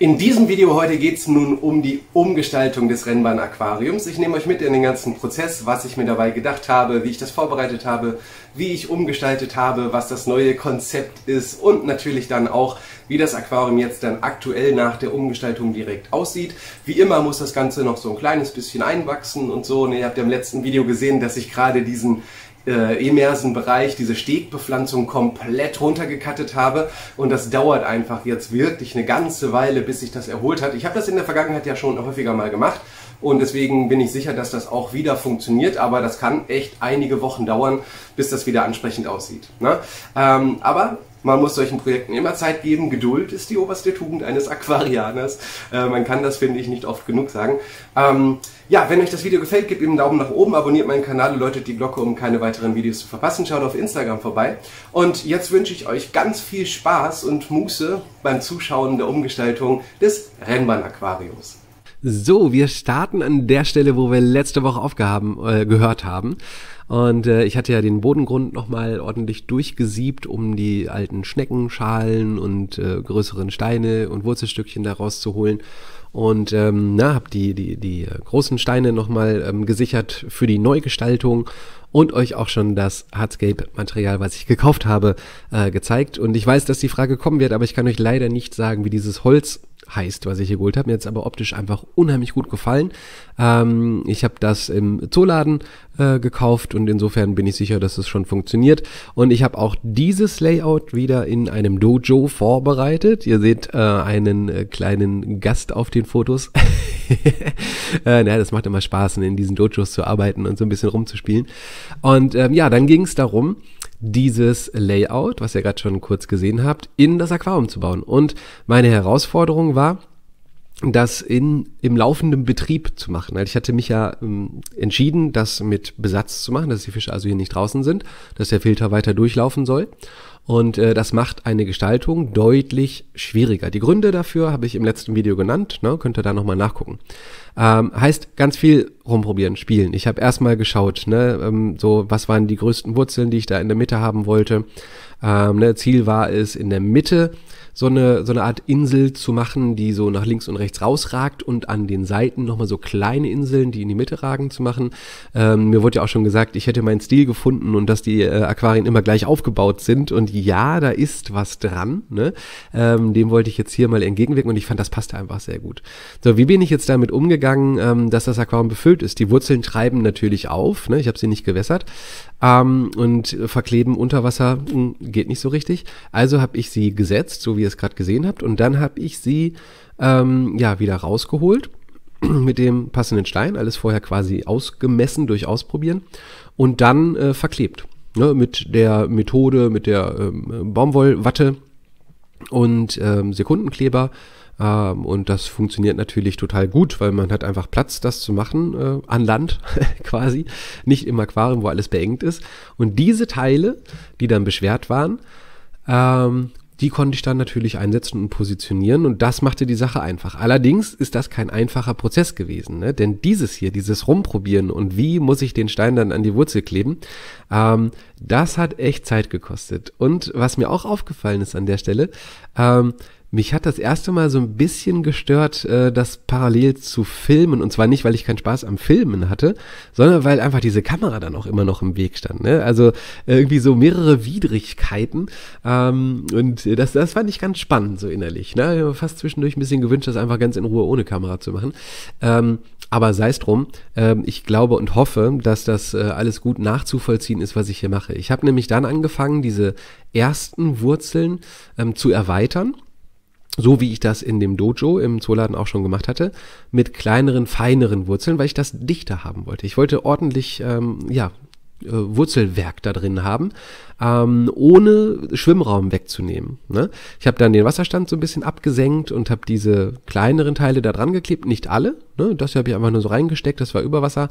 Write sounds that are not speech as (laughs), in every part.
In diesem Video heute geht es nun um die Umgestaltung des Rennbahn-Aquariums. Ich nehme euch mit in den ganzen Prozess, was ich mir dabei gedacht habe, wie ich das vorbereitet habe, wie ich umgestaltet habe, was das neue Konzept ist und natürlich dann auch, wie das Aquarium jetzt dann aktuell nach der Umgestaltung direkt aussieht. Wie immer muss das Ganze noch so ein kleines bisschen einwachsen und so. Und ihr habt ja im letzten Video gesehen, dass ich gerade diesen äh, Emersen-Bereich diese Stegbepflanzung komplett runtergekattet habe. Und das dauert einfach jetzt wirklich eine ganze Weile, bis sich das erholt hat. Ich habe das in der Vergangenheit ja schon häufiger mal gemacht. Und deswegen bin ich sicher, dass das auch wieder funktioniert, aber das kann echt einige Wochen dauern, bis das wieder ansprechend aussieht. Ne? Ähm, aber man muss solchen Projekten immer Zeit geben. Geduld ist die oberste Tugend eines Aquarianers. Äh, man kann das, finde ich, nicht oft genug sagen. Ähm, ja, wenn euch das Video gefällt, gebt ihm einen Daumen nach oben, abonniert meinen Kanal läutet die Glocke, um keine weiteren Videos zu verpassen. Schaut auf Instagram vorbei. Und jetzt wünsche ich euch ganz viel Spaß und Muße beim Zuschauen der Umgestaltung des Rennbahn-Aquariums. So, wir starten an der Stelle, wo wir letzte Woche aufgehaben, äh, gehört haben. Und äh, ich hatte ja den Bodengrund nochmal ordentlich durchgesiebt, um die alten Schneckenschalen und äh, größeren Steine und Wurzelstückchen da rauszuholen. Und ähm, na, habe die, die, die äh, großen Steine nochmal ähm, gesichert für die Neugestaltung und euch auch schon das Hardscape-Material, was ich gekauft habe, äh, gezeigt. Und ich weiß, dass die Frage kommen wird, aber ich kann euch leider nicht sagen, wie dieses Holz heißt, was ich hier geholt habe. Mir hat es aber optisch einfach unheimlich gut gefallen. Ähm, ich habe das im Zooladen äh, gekauft und insofern bin ich sicher, dass es schon funktioniert. Und ich habe auch dieses Layout wieder in einem Dojo vorbereitet. Ihr seht äh, einen äh, kleinen Gast auf den Fotos. (laughs) äh, naja, das macht immer Spaß, in diesen Dojos zu arbeiten und so ein bisschen rumzuspielen. Und ähm, ja, dann ging es darum, dieses Layout, was ihr gerade schon kurz gesehen habt, in das Aquarium zu bauen. Und meine Herausforderung war, das in, im laufenden Betrieb zu machen. Also ich hatte mich ja ähm, entschieden, das mit Besatz zu machen, dass die Fische also hier nicht draußen sind, dass der Filter weiter durchlaufen soll. Und äh, das macht eine Gestaltung deutlich schwieriger. Die Gründe dafür habe ich im letzten Video genannt, ne? könnt ihr da nochmal nachgucken. Ähm, heißt ganz viel rumprobieren, spielen. Ich habe erstmal geschaut, ne? ähm, so was waren die größten Wurzeln, die ich da in der Mitte haben wollte. Ähm, ne? Ziel war es, in der Mitte so eine, so eine Art Insel zu machen, die so nach links und rechts rausragt und an den Seiten nochmal so kleine Inseln, die in die Mitte ragen, zu machen. Ähm, mir wurde ja auch schon gesagt, ich hätte meinen Stil gefunden und dass die äh, Aquarien immer gleich aufgebaut sind. Und ja, da ist was dran. Ne? Ähm, dem wollte ich jetzt hier mal entgegenwirken und ich fand, das passte einfach sehr gut. So, wie bin ich jetzt damit umgegangen, ähm, dass das Aquarium befüllt ist? Die Wurzeln treiben natürlich auf. Ne? Ich habe sie nicht gewässert ähm, und verkleben unter Wasser mh, hm, geht nicht so richtig. Also habe ich sie gesetzt, so wie ihr es gerade gesehen habt, und dann habe ich sie ähm, ja wieder rausgeholt (clears throat) mit dem passenden Stein, alles vorher quasi ausgemessen durch Ausprobieren und dann äh, verklebt. Ne, mit der Methode, mit der ähm, Baumwollwatte und ähm, Sekundenkleber ähm, und das funktioniert natürlich total gut, weil man hat einfach Platz, das zu machen, äh, an Land (laughs) quasi, nicht im Aquarium, wo alles beengt ist. Und diese Teile, die dann beschwert waren, ähm, die konnte ich dann natürlich einsetzen und positionieren und das machte die Sache einfach. Allerdings ist das kein einfacher Prozess gewesen, ne? denn dieses hier, dieses Rumprobieren und wie muss ich den Stein dann an die Wurzel kleben, ähm, das hat echt Zeit gekostet. Und was mir auch aufgefallen ist an der Stelle, ähm, mich hat das erste Mal so ein bisschen gestört, äh, das parallel zu filmen. Und zwar nicht, weil ich keinen Spaß am Filmen hatte, sondern weil einfach diese Kamera dann auch immer noch im Weg stand. Ne? Also äh, irgendwie so mehrere Widrigkeiten. Ähm, und das, das fand ich ganz spannend, so innerlich. Ne? Also fast zwischendurch ein bisschen gewünscht, das einfach ganz in Ruhe ohne Kamera zu machen. Ähm, aber sei es drum, ähm, ich glaube und hoffe, dass das äh, alles gut nachzuvollziehen ist, was ich hier mache. Ich habe nämlich dann angefangen, diese ersten Wurzeln zu erweitern so wie ich das in dem Dojo im Zooladen auch schon gemacht hatte, mit kleineren, feineren Wurzeln, weil ich das dichter haben wollte. Ich wollte ordentlich, ähm, ja, äh, Wurzelwerk da drin haben, ähm, ohne Schwimmraum wegzunehmen. Ne? Ich habe dann den Wasserstand so ein bisschen abgesenkt und habe diese kleineren Teile da dran geklebt, nicht alle. Ne? Das habe ich einfach nur so reingesteckt, das war über Wasser.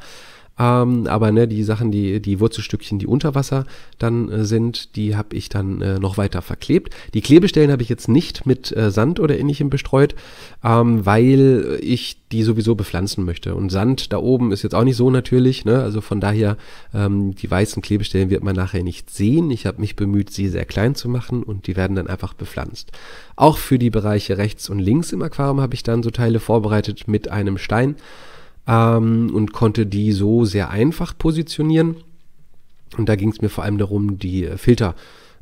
Ähm, aber ne, die Sachen, die, die Wurzelstückchen, die unter Wasser dann äh, sind, die habe ich dann äh, noch weiter verklebt. Die Klebestellen habe ich jetzt nicht mit äh, Sand oder ähnlichem bestreut, ähm, weil ich die sowieso bepflanzen möchte. Und Sand da oben ist jetzt auch nicht so natürlich. Ne? Also von daher, ähm, die weißen Klebestellen wird man nachher nicht sehen. Ich habe mich bemüht, sie sehr klein zu machen und die werden dann einfach bepflanzt. Auch für die Bereiche rechts und links im Aquarium habe ich dann so Teile vorbereitet mit einem Stein ähm, und konnte die so sehr einfach positionieren. Und da ging es mir vor allem darum, die äh, Filter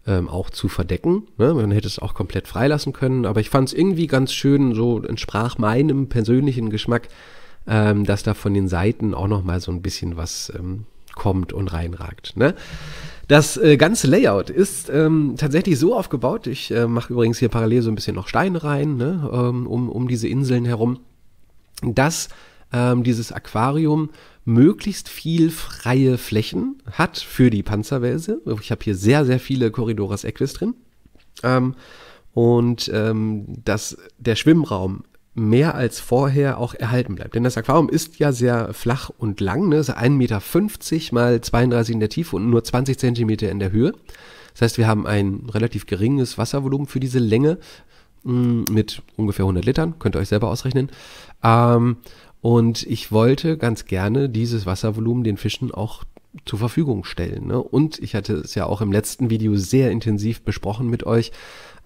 ähm, auch zu verdecken. Ne? Man hätte es auch komplett freilassen können, aber ich fand es irgendwie ganz schön, so entsprach meinem persönlichen Geschmack, ähm, dass da von den Seiten auch nochmal so ein bisschen was ähm, kommt und reinragt. Ne? Das äh, ganze Layout ist ähm, tatsächlich so aufgebaut. Ich äh, mache übrigens hier parallel so ein bisschen noch Steine rein, ne? ähm, um, um diese Inseln herum, Das ähm, dieses Aquarium möglichst viel freie Flächen hat für die Panzerwälse. Ich habe hier sehr, sehr viele Corridoras Equis drin. Ähm, und ähm, dass der Schwimmraum mehr als vorher auch erhalten bleibt. Denn das Aquarium ist ja sehr flach und lang, ne? 1,50 Meter mal 32 in der Tiefe und nur 20 Zentimeter in der Höhe. Das heißt, wir haben ein relativ geringes Wasservolumen für diese Länge mm, mit ungefähr 100 Litern, könnt ihr euch selber ausrechnen. Ähm, und ich wollte ganz gerne dieses Wasservolumen den Fischen auch zur Verfügung stellen. Ne? Und ich hatte es ja auch im letzten Video sehr intensiv besprochen mit euch.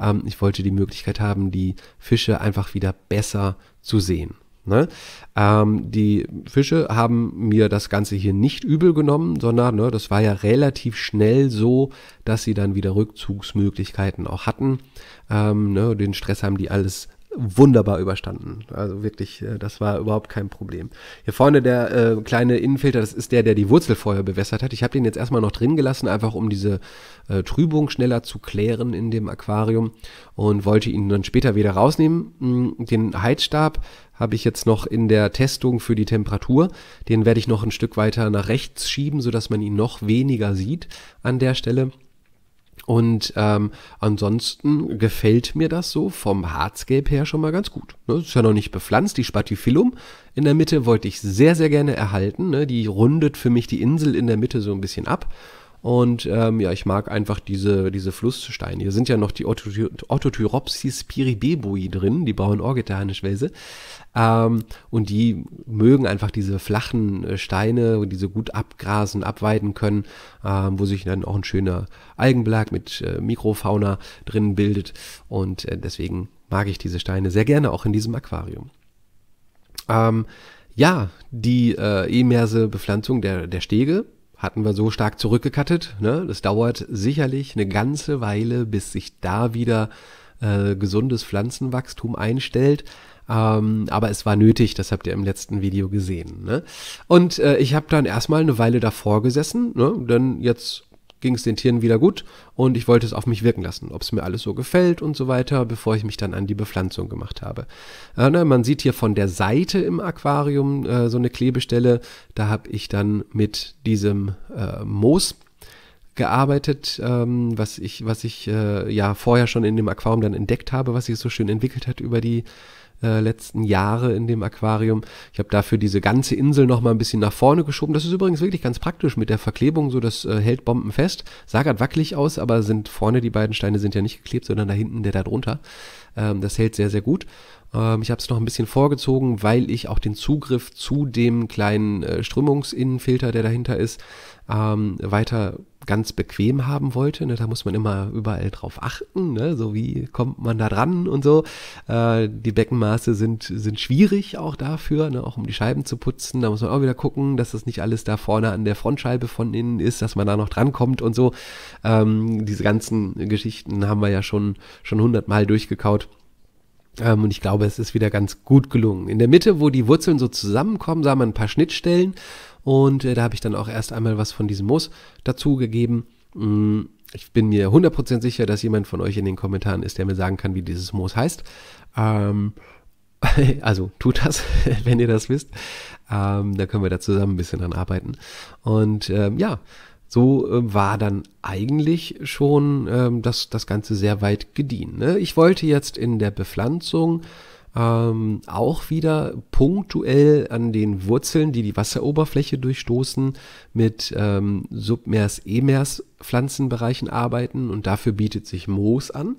Ähm, ich wollte die Möglichkeit haben, die Fische einfach wieder besser zu sehen. Ne? Ähm, die Fische haben mir das Ganze hier nicht übel genommen, sondern ne, das war ja relativ schnell so, dass sie dann wieder Rückzugsmöglichkeiten auch hatten. Ähm, ne, den Stress haben die alles wunderbar überstanden. Also wirklich, äh, das war überhaupt kein Problem. Hier vorne der äh, kleine Innenfilter, das ist der, der die Wurzel vorher bewässert hat. Ich habe den jetzt erstmal noch drin gelassen, einfach um diese äh, Trübung schneller zu klären in dem Aquarium und wollte ihn dann später wieder rausnehmen. Hm, den Heizstab habe ich jetzt noch in der Testung für die Temperatur. Den werde ich noch ein Stück weiter nach rechts schieben, sodass man ihn noch weniger sieht an der Stelle. Und ähm, ansonsten gefällt mir das so vom Hardscape her schon mal ganz gut. Ne? Ist ja noch nicht bepflanzt. Die Spatifilum in der Mitte wollte ich sehr, sehr gerne erhalten. Ne? Die rundet für mich die Insel in der Mitte so ein bisschen ab. Und ähm, ja, ich mag einfach diese, diese Flusssteine. Hier sind ja noch die Orthotyropsis piribebui drin, die bauen Orgetanischwälse. Ähm, und die mögen einfach diese flachen äh, Steine, die sie gut abgrasen, abweiden können, ähm, wo sich dann auch ein schöner Algenblag mit äh, Mikrofauna drin bildet. Und äh, deswegen mag ich diese Steine sehr gerne, auch in diesem Aquarium. Ähm, ja, die äh, e Bepflanzung der, der Stege hatten wir so stark zurückgekattet. Ne? Das dauert sicherlich eine ganze Weile, bis sich da wieder äh, gesundes Pflanzenwachstum einstellt. Ähm, aber es war nötig, das habt ihr im letzten Video gesehen. Ne? Und äh, ich habe dann erstmal eine Weile davor gesessen, ne? denn jetzt ging es den Tieren wieder gut und ich wollte es auf mich wirken lassen, ob es mir alles so gefällt und so weiter, bevor ich mich dann an die Bepflanzung gemacht habe. Äh, na, ne, man sieht hier von der Seite im Aquarium äh, so eine Klebestelle, da habe ich dann mit diesem äh, Moos gearbeitet, ähm, was ich, was ich äh, ja vorher schon in dem Aquarium dann entdeckt habe, was sich so schön entwickelt hat über die äh, letzten Jahre in dem Aquarium. Ich habe dafür diese ganze Insel noch mal ein bisschen nach vorne geschoben. Das ist übrigens wirklich ganz praktisch mit der Verklebung, so das äh, hält Bomben fest. Sah gerade wackelig aus, aber sind vorne die beiden Steine sind ja nicht geklebt, sondern da hinten der da drunter. Ähm, das hält sehr, sehr gut ähm, ich habe es noch ein bisschen vorgezogen, weil ich auch den Zugriff zu dem kleinen äh, Strömungsinnenfilter, der dahinter ist, ähm, weiter ganz bequem haben wollte. Ne? Da muss man immer überall drauf achten, ne? so wie kommt man da dran und so. Äh, die Beckenmaße sind, sind schwierig auch dafür, ne? auch um die Scheiben zu putzen. Da muss man auch wieder gucken, dass das nicht alles da vorne an der Frontscheibe von innen ist, dass man da noch dran kommt und so. Ähm, diese ganzen Geschichten haben wir ja schon, schon hundertmal durchgekaut ähm, und ich glaube, es ist wieder ganz gut gelungen. In der Mitte, wo die Wurzeln so zusammenkommen, sah man ein paar Schnittstellen. Und äh, da habe ich dann auch erst einmal was von diesem Moos dazu gegeben. Mm, ich bin mir 100% sicher, dass jemand von euch in den Kommentaren ist, der mir sagen kann, wie dieses Moos heißt. Ähm, (laughs) also tut das, (laughs) wenn ihr das wisst. Ähm, da können wir da zusammen ein bisschen dran arbeiten. Und ähm, ja, so äh, war dann eigentlich schon ähm, das, das Ganze sehr weit gediehen. Ne? Ich wollte jetzt in der Bepflanzung ähm, auch wieder punktuell an den Wurzeln, die die Wasseroberfläche durchstoßen, mit ähm, Submers, Emers Pflanzenbereichen arbeiten und dafür bietet sich Moos an,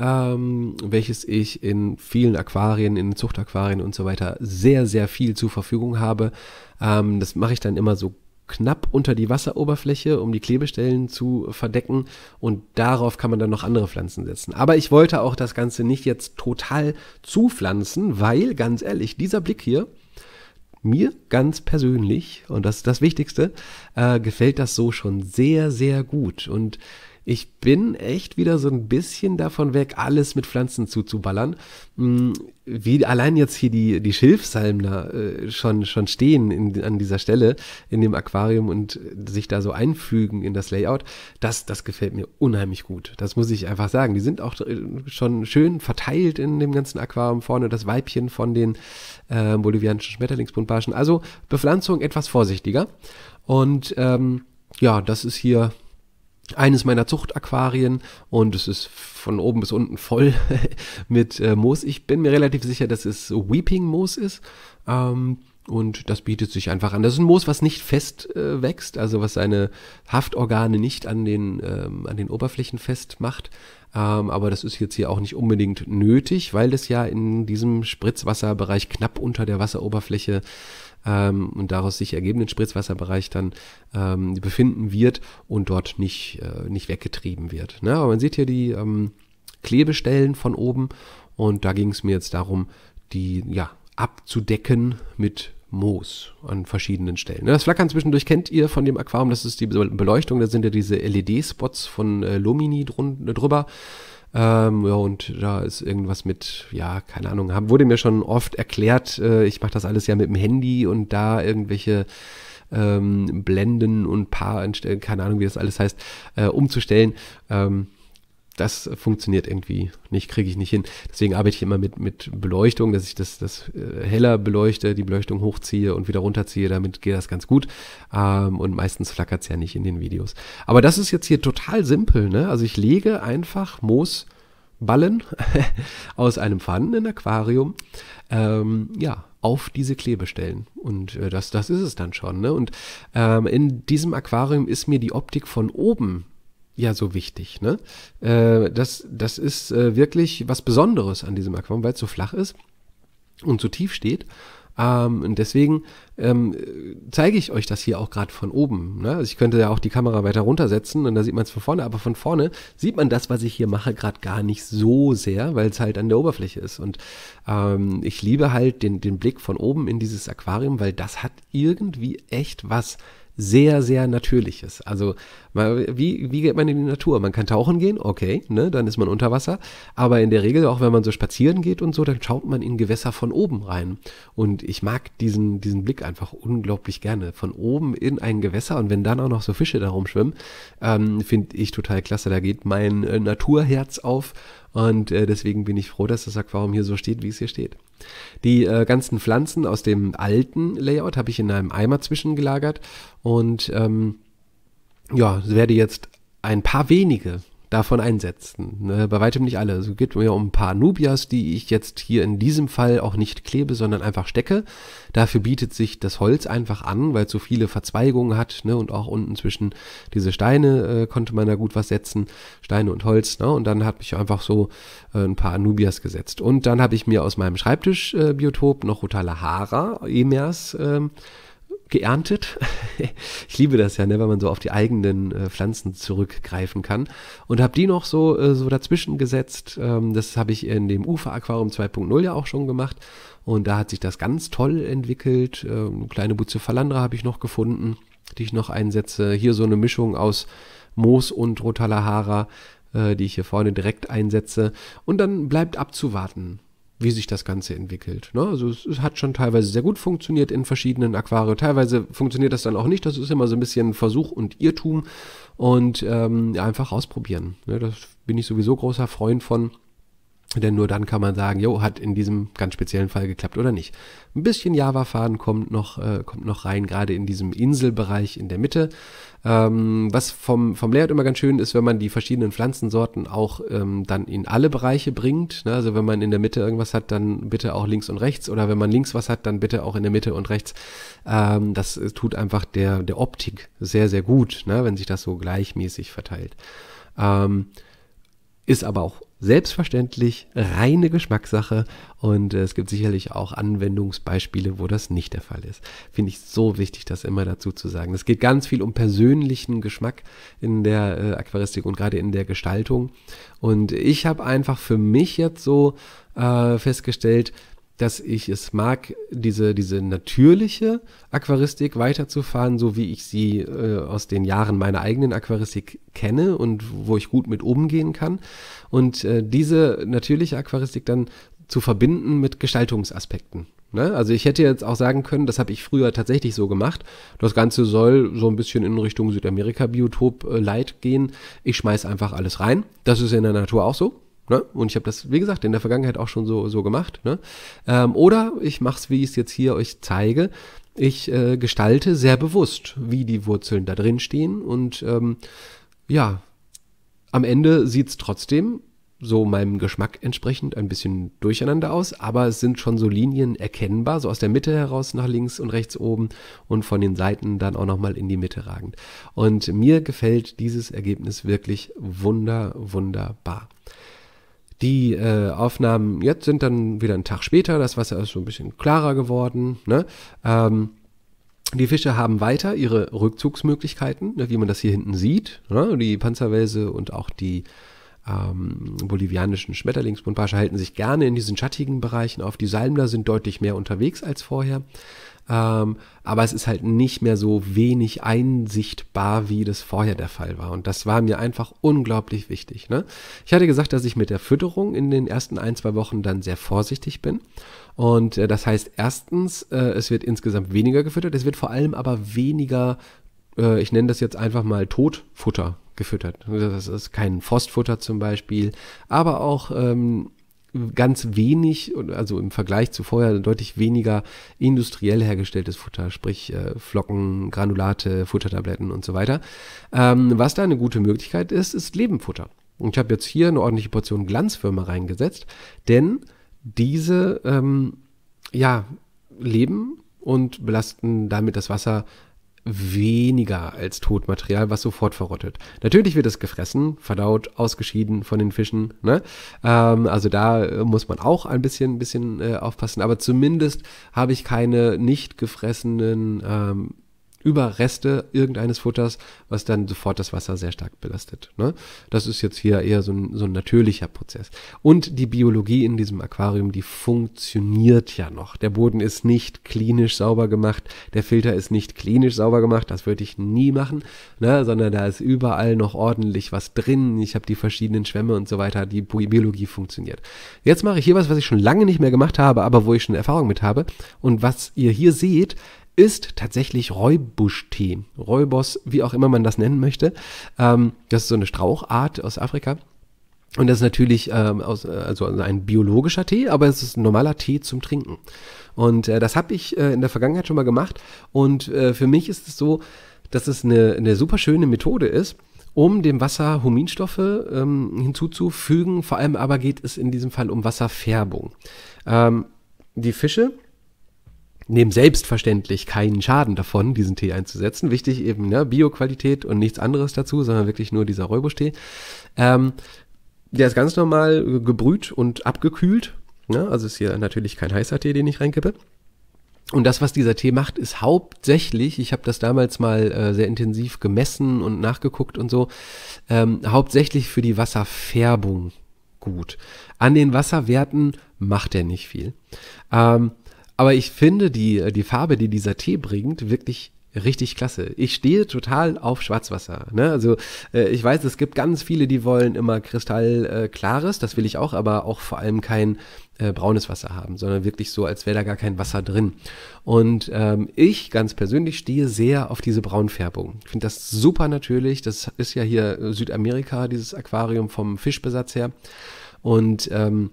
ähm, welches ich in vielen Aquarien, in Zuchtaquarien und so weiter sehr, sehr viel zur Verfügung habe. Ähm, das mache ich dann immer so knapp unter die Wasseroberfläche, um die Klebestellen zu verdecken und darauf kann man dann noch andere Pflanzen setzen. Aber ich wollte auch das Ganze nicht jetzt total zupflanzen, weil ganz ehrlich, dieser Blick hier, mir ganz persönlich, und das ist das Wichtigste, äh, gefällt das so schon sehr, sehr gut. Und ich bin echt wieder so ein bisschen davon weg, alles mit Pflanzen zuzuballern. Hm, wie allein jetzt hier die, die Schilfsalmen da äh, schon, schon stehen in, an dieser Stelle in dem Aquarium und sich da so einfügen in das Layout, das, das gefällt mir unheimlich gut. Das muss ich einfach sagen. Die sind auch äh, schon schön verteilt in dem ganzen Aquarium vorne, das Weibchen von den äh, bolivianischen Schmetterlingsbuntbarschen. Also Bepflanzung etwas vorsichtiger. Und ähm, ja, das ist hier eines meiner Zuchtaquarien und es ist von oben bis unten voll (laughs) mit äh, Moos. Ich bin mir relativ sicher, dass es Weeping Moos ist. Ähm, und das bietet sich einfach an. Das ist ein Moos, was nicht fest äh, wächst, also was seine Haftorgane nicht an den, ähm, an den Oberflächen festmacht. Ähm, aber das ist jetzt hier auch nicht unbedingt nötig, weil das ja in diesem Spritzwasserbereich knapp unter der Wasseroberfläche ähm, und daraus sich ergebenden Spritzwasserbereich dann ähm, befinden wird und dort nicht, äh, nicht weggetrieben wird. Ne? Aber man sieht hier die ähm, Klebestellen von oben und da ging es mir jetzt darum, die ja, abzudecken mit Moos an verschiedenen Stellen. Ne? Das Flackern zwischendurch kennt ihr von dem Aquarium, das ist die Beleuchtung, da sind ja diese LED-Spots von äh, Lumini drun, drüber. Ähm, ja, und da ist irgendwas mit, ja, keine Ahnung, hab, wurde mir schon oft erklärt, äh, ich mache das alles ja mit dem Handy und da irgendwelche ähm, Blenden und Paar, keine Ahnung, wie das alles heißt, äh, umzustellen. Ähm, das funktioniert irgendwie nicht, kriege ich nicht hin. Deswegen arbeite ich immer mit, mit Beleuchtung, dass ich das, das äh, heller beleuchte, die Beleuchtung hochziehe und wieder runterziehe, damit geht das ganz gut. Ähm, und meistens flackert es ja nicht in den Videos. Aber das ist jetzt hier total simpel, ne? Also ich lege einfach Moosballen (laughs) aus einem vorhandenen Aquarium, ähm, ja, auf diese Klebestellen. Und äh, das, das ist es dann schon. Ne? Und ähm, in diesem Aquarium ist mir die Optik von oben ja so wichtig. Ne? Äh, das, das ist äh, wirklich was Besonderes an diesem Aquarium, weil es so flach ist und so tief steht. Ähm, und deswegen ähm, zeige ich euch das hier auch gerade von oben. Ne? Also ich könnte ja auch die Kamera weiter runtersetzen und da sieht man es von vorne, aber von vorne sieht man das, was ich hier mache, gerade gar nicht so sehr, weil es halt an der Oberfläche ist. Und ähm, ich liebe halt den, den Blick von oben in dieses Aquarium, weil das hat irgendwie echt was sehr, sehr Natürliches. Also wie, wie geht man in die Natur? Man kann tauchen gehen, okay, ne, dann ist man unter Wasser. Aber in der Regel, auch wenn man so spazieren geht und so, dann schaut man in Gewässer von oben rein. Und ich mag diesen, diesen Blick einfach unglaublich gerne. Von oben in ein Gewässer und wenn dann auch noch so Fische da rumschwimmen, ähm, finde ich total klasse. Da geht mein äh, Naturherz auf. Und äh, deswegen bin ich froh, dass das Aquarium hier so steht, wie es hier steht. Die äh, ganzen Pflanzen aus dem alten Layout habe ich in einem Eimer zwischengelagert und ähm, ja, werde jetzt ein paar wenige davon einsetzen. Ne? Bei weitem nicht alle. Also, es geht mir um ein paar Nubias, die ich jetzt hier in diesem Fall auch nicht klebe, sondern einfach stecke. Dafür bietet sich das Holz einfach an, weil es so viele Verzweigungen hat ne? und auch unten zwischen diese Steine äh, konnte man da gut was setzen, Steine und Holz. Ne? Und dann habe ich einfach so äh, ein paar Nubias gesetzt. Und dann habe ich mir aus meinem Schreibtischbiotop äh, noch Rotalahara, Emers, ähm, geerntet. (laughs) Ich liebe das ja, ne, wenn man so auf die eigenen äh, Pflanzen zurückgreifen kann. Und habe die noch so, äh, so dazwischen gesetzt. Ähm, das habe ich in dem Ufer-Aquarium 2.0 ja auch schon gemacht. Und da hat sich das ganz toll entwickelt. Äh, eine kleine Butze Falandra habe ich noch gefunden, die ich noch einsetze. Hier so eine Mischung aus Moos und Rotalahara, äh, die ich hier vorne direkt einsetze. Und dann bleibt abzuwarten, wie sich das Ganze entwickelt. Ne? Also es, es, hat schon teilweise sehr gut funktioniert in verschiedenen Aquarien. Teilweise funktioniert das dann auch nicht. Das ist immer so ein bisschen Versuch und Irrtum und ähm, ja, einfach ausprobieren. Ne? Das bin ich sowieso großer Freund von. Denn nur dann kann man sagen, jo, hat in diesem ganz speziellen Fall geklappt oder nicht. Ein bisschen Java-Faden kommt noch, äh, kommt noch rein, gerade in diesem Inselbereich in der Mitte. Ähm, was vom, vom Layout immer ganz schön ist, wenn man die verschiedenen Pflanzensorten auch ähm, dann in alle Bereiche bringt. Ne? Also wenn man in der Mitte irgendwas hat, dann bitte auch links und rechts. Oder wenn man links was hat, dann bitte auch in der Mitte und rechts. Ähm, das tut einfach der, der Optik sehr, sehr gut, ne? wenn sich das so gleichmäßig verteilt. Ähm, ist aber auch Selbstverständlich reine Geschmackssache und äh, es gibt sicherlich auch Anwendungsbeispiele, wo das nicht der Fall ist. Finde ich so wichtig, das immer dazu zu sagen. Es geht ganz viel um persönlichen Geschmack in der äh, Aquaristik und gerade in der Gestaltung. Und ich habe einfach für mich jetzt so äh, festgestellt, dass ich es mag, diese, diese natürliche Aquaristik weiterzufahren, so wie ich sie äh, aus den Jahren meiner eigenen Aquaristik kenne und wo ich gut mit umgehen kann. Und äh, diese natürliche Aquaristik dann zu verbinden mit Gestaltungsaspekten. Ne? Also ich hätte jetzt auch sagen können, das habe ich früher tatsächlich so gemacht. Das Ganze soll so ein bisschen in Richtung Südamerika-Biotop äh, light gehen. Ich schmeiße einfach alles rein. Das ist in der Natur auch so. Ne? Und ich habe das, wie gesagt, in der Vergangenheit auch schon so, so gemacht. Ne? Ähm, oder ich mache es, wie ich es jetzt hier euch zeige. Ich äh, gestalte sehr bewusst, wie die Wurzeln da drin stehen. Und ähm, ja, am Ende sieht es trotzdem so meinem Geschmack entsprechend ein bisschen durcheinander aus, aber es sind schon so Linien erkennbar, so aus der Mitte heraus nach links und rechts oben und von den Seiten dann auch nochmal in die Mitte ragend. Und mir gefällt dieses Ergebnis wirklich wunder, wunderbar. Die äh, Aufnahmen jetzt sind dann wieder einen Tag später, das Wasser ist so ein bisschen klarer geworden. Ne? Ähm, die Fische haben weiter ihre Rückzugsmöglichkeiten, ne, wie man das hier hinten sieht. Ne? Die Panzerwälse und auch die ähm, bolivianischen Schmetterlingsbundbarsche halten sich gerne in diesen schattigen Bereichen auf. Die Salmler sind deutlich mehr unterwegs als vorher. Ähm, aber es ist halt nicht mehr so wenig einsichtbar, wie das vorher der Fall war. Und das war mir einfach unglaublich wichtig. Ne? Ich hatte gesagt, dass ich mit der Fütterung in den ersten ein, zwei Wochen dann sehr vorsichtig bin. Und äh, das heißt erstens, äh, es wird insgesamt weniger gefüttert, es wird vor allem aber weniger, äh, ich nenne das jetzt einfach mal Totfutter gefüttert. Das ist kein Frostfutter zum Beispiel, aber auch ähm, ganz wenig, also im Vergleich zu vorher deutlich weniger industriell hergestelltes Futter, sprich äh, Flocken, Granulate, Futtertabletten und so weiter. Ähm, was da eine gute Möglichkeit ist, ist Lebenfutter. Und ich habe jetzt hier eine ordentliche Portion Glanzwürmer reingesetzt, denn diese ähm, ja, leben und belasten damit das Wasser weniger als Totmaterial, was sofort verrottet. Natürlich wird es gefressen, verdaut, ausgeschieden von den Fischen. Ne? Ähm, also da äh, muss man auch ein bisschen, bisschen äh, aufpassen. Aber zumindest habe ich keine nicht gefressenen ähm, Überreste irgendeines Futters, was dann sofort das Wasser sehr stark belastet. Ne? Das ist jetzt hier eher so ein, so ein natürlicher Prozess. Und die Biologie in diesem Aquarium, die funktioniert ja noch. Der Boden ist nicht klinisch sauber gemacht, der Filter ist nicht klinisch sauber gemacht, das würde ich nie machen, ne? sondern da ist überall noch ordentlich was drin. Ich habe die verschiedenen Schwämme und so weiter, die Biologie funktioniert. Jetzt mache ich hier was, was ich schon lange nicht mehr gemacht habe, aber wo ich schon Erfahrung mit habe. Und was ihr hier seht, ist tatsächlich Räubusch-Tee. Räubos, wie auch immer man das nennen möchte. Ähm, das ist so eine Strauchart aus Afrika. Und das ist natürlich ähm, aus, äh, also ein biologischer Tee, aber es ist ein normaler Tee zum Trinken. Und äh, das habe ich äh, in der Vergangenheit schon mal gemacht. Und äh, für mich ist es so, dass es eine, eine super schöne Methode ist, um dem Wasser Huminstoffe ähm, hinzuzufügen. Vor allem aber geht es in diesem Fall um Wasserfärbung. Ähm, die Fische nehmen selbstverständlich keinen Schaden davon, diesen Tee einzusetzen. Wichtig eben, ne, Bioqualität und nichts anderes dazu, sondern wirklich nur dieser Räubusch-Tee. Ähm, der ist ganz normal gebrüht und abgekühlt. Ne? Also ist hier natürlich kein heißer Tee, den ich reinkippe. Und das, was dieser Tee macht, ist hauptsächlich, ich habe das damals mal äh, sehr intensiv gemessen und nachgeguckt und so, ähm, hauptsächlich für die Wasserfärbung gut. An den Wasserwerten macht er nicht viel. Ähm, aber ich finde die, äh, die Farbe, die dieser Tee bringt, wirklich richtig klasse. Ich stehe total auf Schwarzwasser. Ne? Also äh, ich weiß, es gibt ganz viele, die wollen immer kristallklares, äh, das will ich auch, aber auch vor allem kein äh, braunes Wasser haben, sondern wirklich so, als wäre da gar kein Wasser drin. Und ähm, ich ganz persönlich stehe sehr auf diese Braunfärbung. Ich finde das super natürlich. Das ist ja hier äh, Südamerika, dieses Aquarium vom Fischbesatz her. Und ähm,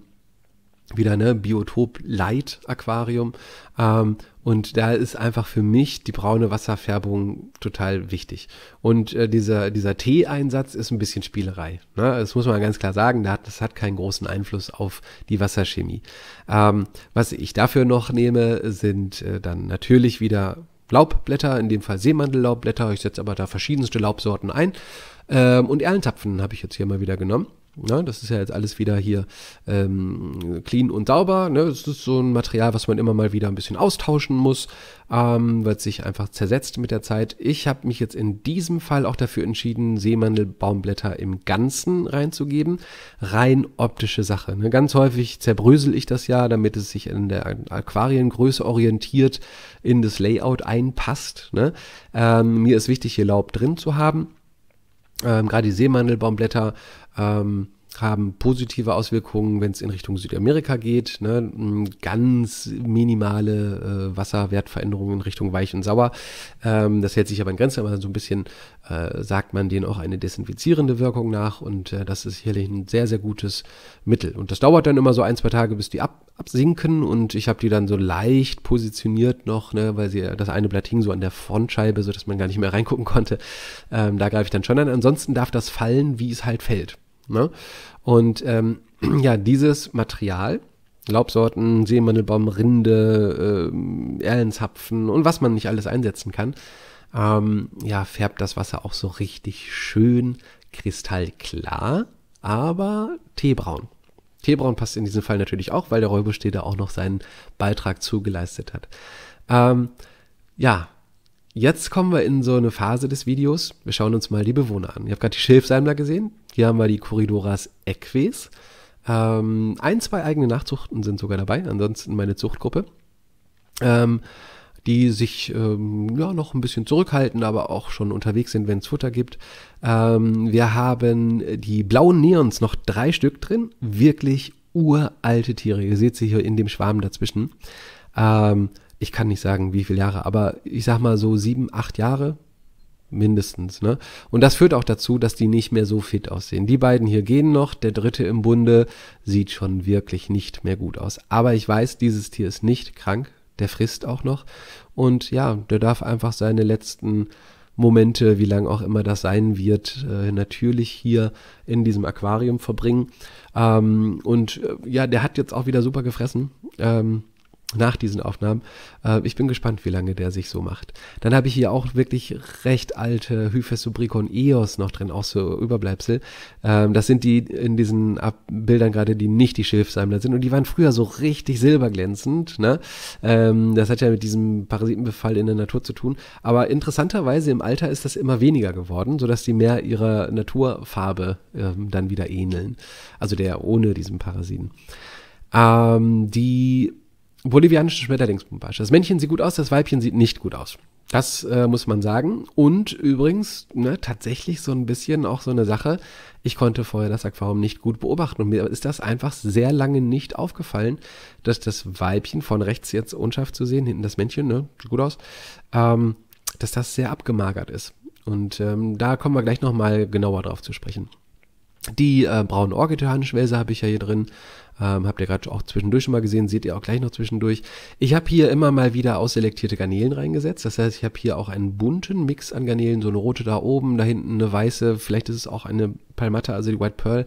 wieder ne Biotop Light Aquarium ähm, und da ist einfach für mich die braune Wasserfärbung total wichtig und äh, dieser dieser Tee Einsatz ist ein bisschen Spielerei ne? das muss man ganz klar sagen da hat, das hat keinen großen Einfluss auf die Wasserchemie ähm, was ich dafür noch nehme sind äh, dann natürlich wieder Laubblätter, in dem Fall Seemandellaubblätter. Ich setze aber da verschiedenste Laubsorten ein. Ähm, und Erlentapfen habe ich jetzt hier mal wieder genommen. Ja, ne, Das ist ja jetzt alles wieder hier ähm, clean und sauber. Ne? Das ist so ein Material, was man immer mal wieder ein bisschen austauschen muss, ähm, weil es sich einfach zersetzt mit der Zeit. Ich habe mich jetzt in diesem Fall auch dafür entschieden, Seemandelbaumblätter im Ganzen reinzugeben. Rein optische Sache. Ne? Ganz häufig zerbrösel ich das ja, damit es sich in der Aquariengröße orientiert, in das Layout einpasst. Ne? Ähm, mir ist wichtig, hier Laub drin zu haben. Ähm, Gerade die Seemandelbaumblätter ähm, haben positive Auswirkungen, wenn es in Richtung Südamerika geht. Ne? Ganz minimale äh, Wasserwertveränderungen in Richtung weich und sauer. Ähm, das hält sich aber in Grenzen, aber so ein bisschen äh, sagt man denen auch eine desinfizierende Wirkung nach und äh, das ist sicherlich ein sehr, sehr gutes Mittel. Und das dauert dann immer so ein, zwei Tage, bis die ab, absinken und ich habe die dann so leicht positioniert noch, ne, weil sie das eine Blatt hing so an der Frontscheibe, sodass man gar nicht mehr reingucken konnte. Ähm, da greife ich dann schon an. Ansonsten darf das fallen, wie es halt fällt. Ne? Und ähm, (clears throat) ja, dieses Material, Laubsorten, Seemandelbaum, Rinde, äh, Erlenzapfen und was man nicht alles einsetzen kann, ähm, ja, färbt das Wasser auch so richtig schön kristallklar, aber teebraun. Teebraun passt in diesem Fall natürlich auch, weil der Räubusch da auch noch seinen Beitrag zugeleistet hat. Ähm, ja, Jetzt kommen wir in so eine Phase des Videos. Wir schauen uns mal die Bewohner an. Ihr habt gerade die Schilfsalmler gesehen. Hier haben wir die Corridoras Eques. Ähm, ein, zwei eigene Nachzuchten sind sogar dabei. Ansonsten meine Zuchtgruppe. Ähm, die sich ähm, ja, noch ein bisschen zurückhalten, aber auch schon unterwegs sind, wenn es Futter gibt. Ähm, wir haben die blauen Neons, noch drei Stück drin. Wirklich uralte Tiere. Ihr seht sie hier in dem Schwarm dazwischen. Ähm, ich kann nicht sagen, wie viele Jahre, aber ich sag mal so sieben, acht Jahre mindestens. Ne? Und das führt auch dazu, dass die nicht mehr so fit aussehen. Die beiden hier gehen noch, der dritte im Bunde sieht schon wirklich nicht mehr gut aus. Aber ich weiß, dieses Tier ist nicht krank, der frisst auch noch. Und ja, der darf einfach seine letzten Momente, wie lang auch immer das sein wird, äh, natürlich hier in diesem Aquarium verbringen. Ähm, und äh, ja, der hat jetzt auch wieder super gefressen. Ähm, nach diesen Aufnahmen. Äh, ich bin gespannt, wie lange der sich so macht. Dann habe ich hier auch wirklich recht alte Hyphas EOS noch drin, auch so Überbleibsel. Ähm, das sind die in diesen Bildern gerade, die nicht die Schilfsammler sind. Und die waren früher so richtig silberglänzend. Ne? Ähm, das hat ja mit diesem Parasitenbefall in der Natur zu tun. Aber interessanterweise im Alter ist das immer weniger geworden, sodass die mehr ihrer Naturfarbe ähm, dann wieder ähneln. Also der ohne diesen Parasiten. Ähm, die Bolivianische Schmetterlingspumpasche. Das Männchen sieht gut aus, das Weibchen sieht nicht gut aus. Das äh, muss man sagen. Und übrigens, ne, tatsächlich so ein bisschen auch so eine Sache. Ich konnte vorher das Aquarium nicht gut beobachten und mir ist das einfach sehr lange nicht aufgefallen, dass das Weibchen von rechts jetzt unscharf zu sehen, hinten das Männchen, ne, sieht gut aus, ähm, dass das sehr abgemagert ist. Und ähm, da kommen wir gleich nochmal genauer drauf zu sprechen. Die äh, braune Orchidehörnschwälse habe ich ja hier drin. Ähm, habt ihr gerade auch zwischendurch schon mal gesehen, seht ihr auch gleich noch zwischendurch. Ich habe hier immer mal wieder ausselektierte Garnelen reingesetzt. Das heißt, ich habe hier auch einen bunten Mix an Garnelen, so eine rote da oben, da hinten eine weiße, vielleicht ist es auch eine Palmatta, also die White Pearl,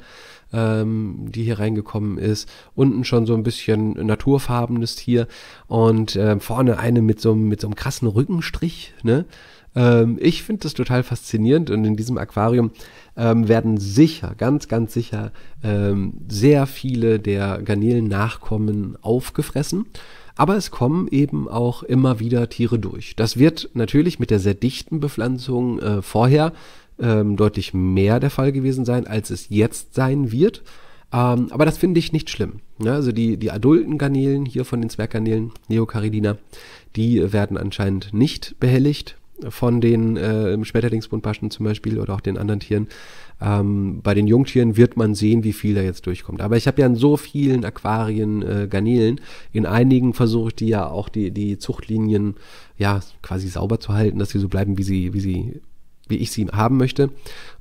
ähm, die hier reingekommen ist. Unten schon so ein bisschen naturfarbenes Tier und äh, vorne eine mit so, mit so einem krassen Rückenstrich, ne? Ähm, ich finde das total faszinierend und in diesem Aquarium ähm, werden sicher, ganz, ganz sicher ähm, sehr viele der Garnelen-Nachkommen aufgefressen. Aber es kommen eben auch immer wieder Tiere durch. Das wird natürlich mit der sehr dichten Bepflanzung äh, vorher ähm, deutlich mehr der Fall gewesen sein, als es jetzt sein wird. Ähm, aber das finde ich nicht schlimm. Ja, ne? also die, die adulten Garnelen hier von den Zwerggarnelen, Neocaridina, die werden anscheinend nicht behelligt von den äh, Schmetterlingsbuntbarschen zum Beispiel oder auch den anderen Tieren. Ähm, bei den Jungtieren wird man sehen, wie viel da jetzt durchkommt. Aber ich habe ja in so vielen Aquarien äh, Garnelen. In einigen versuche ich die ja auch die, die Zuchtlinien ja quasi sauber zu halten, dass sie so bleiben, wie sie, wie sie wie ich sie haben möchte.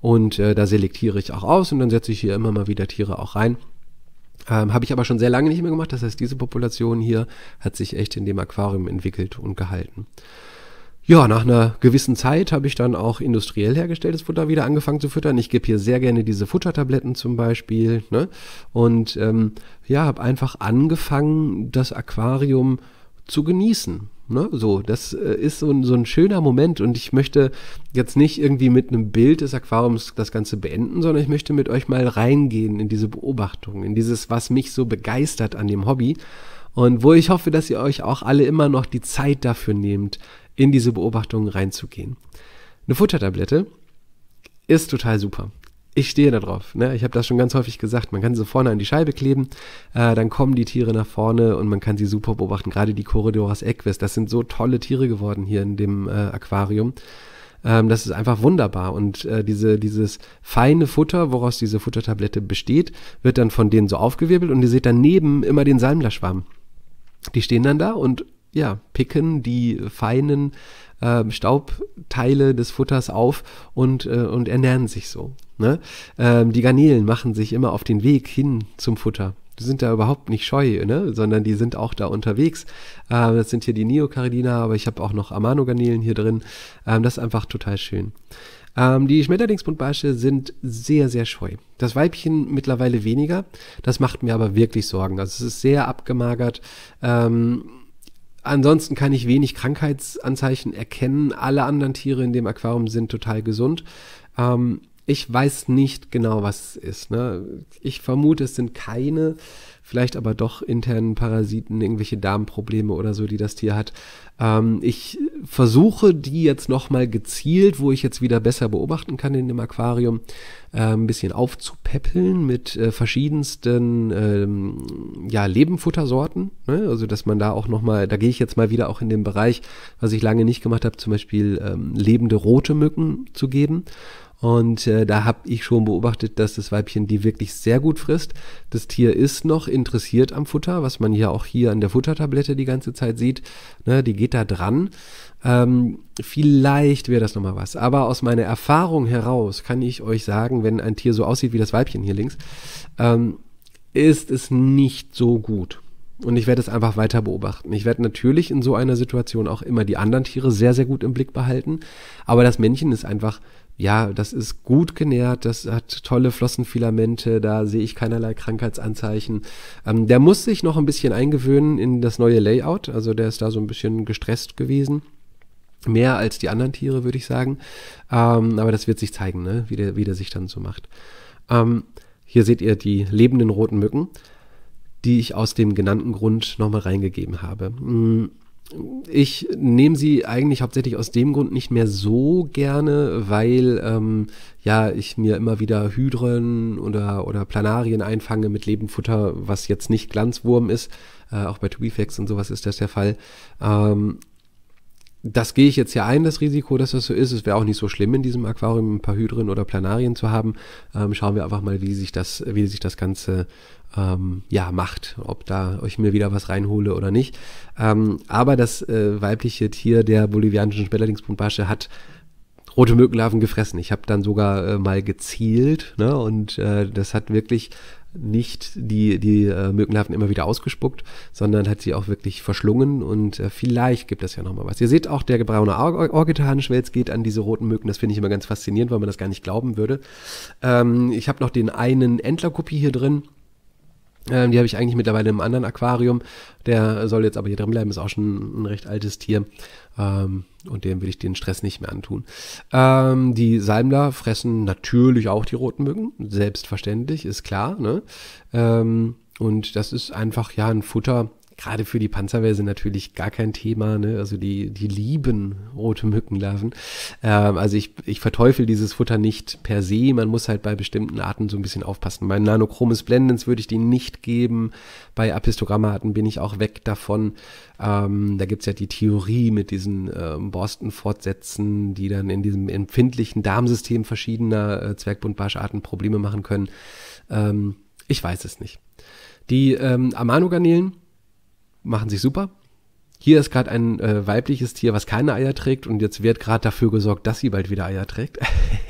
Und äh, da selektiere ich auch aus und dann setze ich hier immer mal wieder Tiere auch rein. Ähm, Habe ich aber schon sehr lange nicht mehr gemacht. Das heißt, diese Population hier hat sich echt in dem Aquarium entwickelt und gehalten ja, nach einer gewissen Zeit habe ich dann auch industriell hergestelltes Futter wieder angefangen zu füttern. Ich gebe hier sehr gerne diese Futtertabletten zum Beispiel. Ne? Und ähm, ja, habe einfach angefangen, das Aquarium zu genießen. Ne? So, das äh, ist so ein, so ein schöner Moment und ich möchte jetzt nicht irgendwie mit einem Bild des Aquariums das Ganze beenden, sondern ich möchte mit euch mal reingehen in diese Beobachtung, in dieses, was mich so begeistert an dem Hobby und wo ich hoffe, dass ihr euch auch alle immer noch die Zeit dafür nehmt, in diese Beobachtung reinzugehen. Eine Futtertablette ist total super. Ich stehe da drauf. Ne? Ich habe das schon ganz häufig gesagt. Man kann sie vorne an die Scheibe kleben, äh, dann kommen die Tiere nach vorne und man kann sie super beobachten. Gerade die Corridoras Equus, das sind so tolle Tiere geworden hier in dem äh, Aquarium. Ähm, das ist einfach wunderbar. Und äh, diese, dieses feine Futter, woraus diese Futtertablette besteht, wird dann von denen so aufgewirbelt und ihr seht daneben immer den Salmlerschwamm. Die stehen dann da und ja, picken die feinen äh, Staubteile des Futters auf und, äh, und ernähren sich so. Ne? Ähm, die Garnelen machen sich immer auf den Weg hin zum Futter. Die sind da überhaupt nicht scheu, ne? sondern die sind auch da unterwegs. Ähm, das sind hier die Neocaridina, aber ich habe auch noch Amano-Garnelen hier drin. Ähm, das ist einfach total schön Ähm, die Schmetterlingsbuntbarsche sind sehr, sehr scheu. Das Weibchen mittlerweile weniger. Das macht mir aber wirklich Sorgen. Also es ist sehr abgemagert. Ähm, Ansonsten kann ich wenig Krankheitsanzeichen erkennen. Alle anderen Tiere in dem Aquarium sind total gesund. Ähm, ich weiß nicht genau, was es ist. Ne? Ich vermute, es sind keine, vielleicht aber doch internen Parasiten, irgendwelche Darmprobleme oder so, die das Tier hat. Ähm, ich versuche die jetzt nochmal gezielt, wo ich jetzt wieder besser beobachten kann in dem Aquarium, äh, ein bisschen aufzupäppeln mit äh, verschiedensten ähm, ja, Lebenfuttersorten. Ne? Also dass man da auch nochmal, da gehe ich jetzt mal wieder auch in den Bereich, was ich lange nicht gemacht habe, zum Beispiel ähm, lebende rote Mücken zu geben und äh, da habe ich schon beobachtet, dass das Weibchen die wirklich sehr gut frisst. Das Tier ist noch interessiert am Futter, was man ja auch hier an der Futtertablette die ganze Zeit sieht. Ne, die geht da dran. Ähm, vielleicht wäre das nochmal was. Aber aus meiner Erfahrung heraus kann ich euch sagen, wenn ein Tier so aussieht wie das Weibchen hier links, ähm, ist es nicht so gut. Und ich werde es einfach weiter beobachten. Ich werde natürlich in so einer Situation auch immer die anderen Tiere sehr, sehr gut im Blick behalten. Aber das Männchen ist einfach ja, das ist gut genährt, das hat tolle Flossenfilamente, da sehe ich keinerlei Krankheitsanzeichen. Ähm, der muss sich noch ein bisschen eingewöhnen in das neue Layout, also der ist da so ein bisschen gestresst gewesen. Mehr als die anderen Tiere, würde ich sagen. Ähm, aber das wird sich zeigen, ne? wie, der, wie der sich dann so macht. Ähm, hier seht ihr die lebenden roten Mücken, die ich aus dem genannten Grund nochmal reingegeben habe. Hm ich nehme sie eigentlich hauptsächlich aus dem Grund nicht mehr so gerne, weil ähm, ja ich mir immer wieder Hydren oder, oder Planarien einfange mit Lebenfutter, was jetzt nicht Glanzwurm ist. Äh, auch bei Tubifex und sowas ist das der Fall. Ähm, das gehe ich jetzt ja ein, das Risiko, dass das so ist. Es wäre auch nicht so schlimm, in diesem Aquarium ein paar Hydren oder Planarien zu haben. Ähm, schauen wir einfach mal, wie sich das, wie sich das Ganze ähm, ja, macht, ob da ich mir wieder was reinhole oder nicht. Ähm, aber das äh, weibliche Tier der bolivianischen Schmetterlingsbuntbarsche hat rote Mückenlarven gefressen. Ich habe dann sogar äh, mal gezielt ne? und äh, das hat wirklich nicht die, die äh, Mückenlarven immer wieder ausgespuckt, sondern hat sie auch wirklich verschlungen und äh, vielleicht gibt es ja nochmal was. Ihr seht auch, der braune Or Orgetanenschwelz geht an diese roten Mücken. Das finde ich immer ganz faszinierend, weil man das gar nicht glauben würde. Ähm, ich habe noch den einen Entlerkopie hier drin. Ähm, die habe ich eigentlich mittlerweile im anderen Aquarium. Der soll jetzt aber hier drin bleiben, ist auch schon ein recht altes Tier. Ähm, und dem will ich den Stress nicht mehr antun. Ähm, die Salmler fressen natürlich auch die roten Mücken. Selbstverständlich, ist klar. Ne? Ähm, und das ist einfach ja ein Futter gerade für die Panzerwehr natürlich gar kein Thema. Ne? Also die, die lieben rote Mückenlarven. Ähm, also ich, ich verteufel dieses Futter nicht per se. Man muss halt bei bestimmten Arten so ein bisschen aufpassen. Bei Nanochromes blendens würde ich die nicht geben. Bei Apistogrammarten bin ich auch weg davon. Ähm, da gibt's ja die Theorie mit diesen ähm, Borstenfortsätzen, die dann in diesem empfindlichen Darmsystem verschiedener äh, Zwergbundbarscharten Probleme machen können. Ähm, ich weiß es nicht. Die ähm, Amano-Garnelen, machen sich super. Hier ist gerade ein äh, weibliches Tier, was keine Eier trägt und jetzt wird gerade dafür gesorgt, dass sie bald wieder Eier trägt.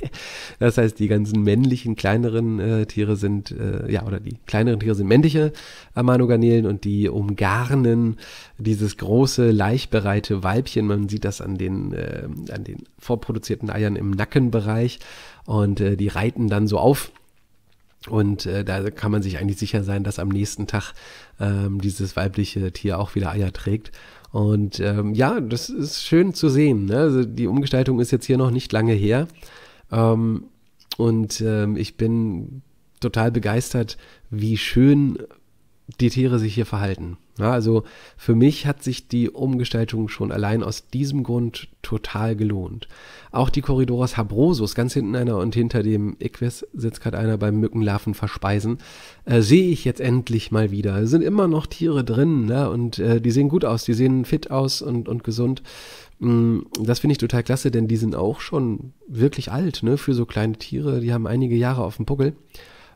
(laughs) das heißt, die ganzen männlichen, kleineren äh, Tiere sind, äh, ja, oder die kleineren Tiere sind männliche amano und die umgarnen dieses große, leichtbereite Weibchen. Man sieht das an den, äh, an den vorproduzierten Eiern im Nackenbereich und äh, die reiten dann so auf und äh, da kann man sich eigentlich sicher sein, dass am nächsten Tag ähm, dieses weibliche Tier auch wieder Eier trägt. Und ähm, ja, das ist schön zu sehen. Ne? Also die Umgestaltung ist jetzt hier noch nicht lange her. Ähm, und ähm, ich bin total begeistert, wie schön die Tiere sich hier verhalten. Ja, also für mich hat sich die Umgestaltung schon allein aus diesem Grund total gelohnt. Auch die Corridoras Habrosus, ganz hinten einer und hinter dem Equis sitzt gerade einer beim Mückenlarven verspeisen, äh, sehe ich jetzt endlich mal wieder. Es sind immer noch Tiere drin ne? und äh, die sehen gut aus, die sehen fit aus und, und gesund. Mm, das finde ich total klasse, denn die sind auch schon wirklich alt, ne? Für so kleine Tiere, die haben einige Jahre auf dem Buckel.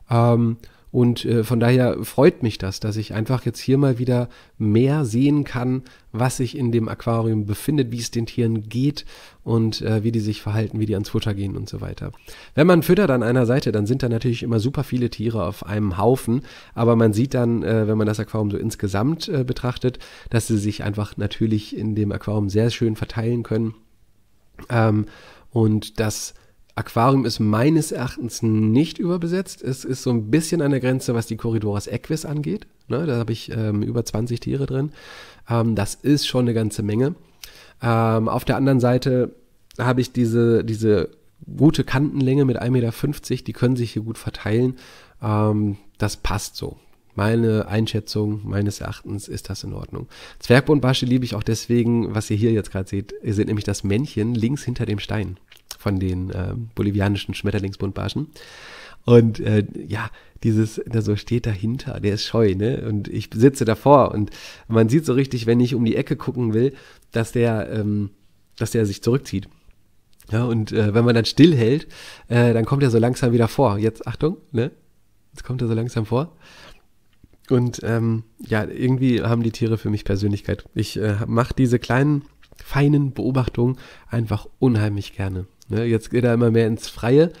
Ähm, und äh, von daher freut mich das, dass ich einfach jetzt hier mal wieder mehr sehen kann, was sich in dem Aquarium befindet, wie es den Tieren geht und äh, wie die sich verhalten, wie die ans Futter gehen und so weiter. Wenn man füttert an einer Seite, dann sind da natürlich immer super viele Tiere auf einem Haufen, aber man sieht dann, äh, wenn man das Aquarium so insgesamt äh, betrachtet, dass sie sich einfach natürlich in dem Aquarium sehr schön verteilen können. Ähm, und dass Aquarium ist meines Erachtens nicht überbesetzt. Es ist so ein bisschen an der Grenze, was die Corridoras Equis angeht. Ne, da habe ich ähm, über 20 Tiere drin. Ähm, das ist schon eine ganze Menge. Ähm, auf der anderen Seite habe ich diese, diese gute Kantenlänge mit 1,50 Meter. Die können sich hier gut verteilen. Ähm, das passt so. Meine Einschätzung, meines Erachtens, ist das in Ordnung. Zwergbundbarsche liebe ich auch deswegen, was ihr hier jetzt gerade seht. Ihr seht nämlich das Männchen links hinter dem Stein von den äh, bolivianischen Schmetterlingsbuntbarschen. Und äh, ja, dieses, der so steht dahinter, der ist scheu, ne? Und ich sitze davor und man sieht so richtig, wenn ich um die Ecke gucken will, dass der, ähm, dass der sich zurückzieht. Ja, und äh, wenn man dann stillhält, äh, dann kommt er so langsam wieder vor. Jetzt, Achtung, ne? Jetzt kommt er so langsam vor. Und ähm, ja, irgendwie haben die Tiere für mich Persönlichkeit. Ich äh, mache diese kleinen, feinen Beobachtungen einfach unheimlich gerne. Ne, jetzt geht er immer mehr ins Freie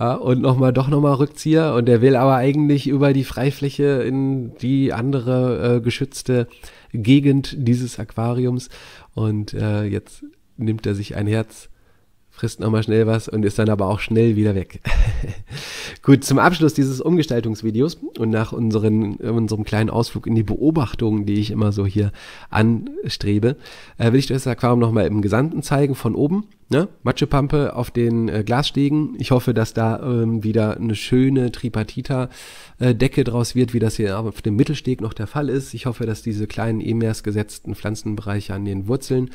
äh, und nochmal doch nochmal Rückzieher und er will aber eigentlich über die Freifläche in die andere äh, geschützte Gegend dieses Aquariums und äh, jetzt nimmt er sich ein Herz frisst nochmal schnell was und ist dann aber auch schnell wieder weg. (laughs) Gut, zum Abschluss dieses Umgestaltungsvideos und nach unseren, unserem kleinen Ausflug in die Beobachtungen, die ich immer so hier anstrebe, äh, will ich das Aquarium nochmal im Gesamten zeigen, von oben. Ne? Matschepampe auf den äh, Glasstegen. Ich hoffe, dass da ähm, wieder eine schöne Tripartita-Decke äh, draus wird, wie das hier auf dem Mittelsteg noch der Fall ist. Ich hoffe, dass diese kleinen E-Mers gesetzten Pflanzenbereiche an den Wurzeln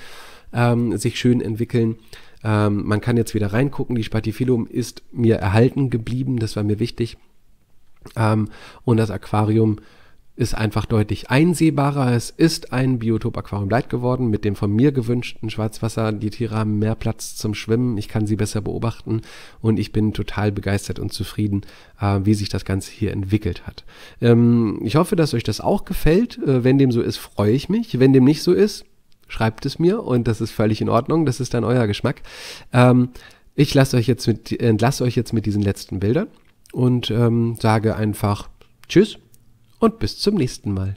ähm, sich schön entwickeln. Ähm, man kann jetzt wieder reingucken. Die Spatifilum ist mir erhalten geblieben. Das war mir wichtig. Ähm, und das Aquarium ist einfach deutlich einsehbarer. Es ist ein Biotop Aquarium Light geworden mit dem von mir gewünschten Schwarzwasser. Die Tiere haben mehr Platz zum Schwimmen. Ich kann sie besser beobachten und ich bin total begeistert und zufrieden, äh, wie sich das Ganze hier entwickelt hat. Ähm, ich hoffe, dass euch das auch gefällt. Äh, wenn dem so ist, freue ich mich. Wenn dem nicht so ist, schreibt es mir und das ist völlig in Ordnung, das ist dann euer Geschmack. Ähm, ich lasse euch jetzt mit, entlasse euch jetzt mit diesen letzten Bildern und ähm, sage einfach Tschüss und bis zum nächsten Mal.